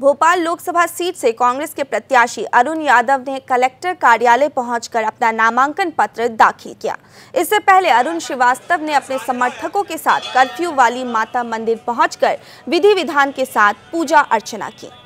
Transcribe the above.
Bhopal Lok Sabha seat से कांग्रेस के प्रत्याशी अरुण यादव ने कलेक्टर कार्यालय पहुंचकर अपना नामांकन पत्र दाखिल किया इससे पहले अरुण श्रीवास्तव ने अपने समर्थकों के साथ कर्फ्यू वाली माता मंदिर पहुंचकर विधि विधान के साथ पूजा अर्चना की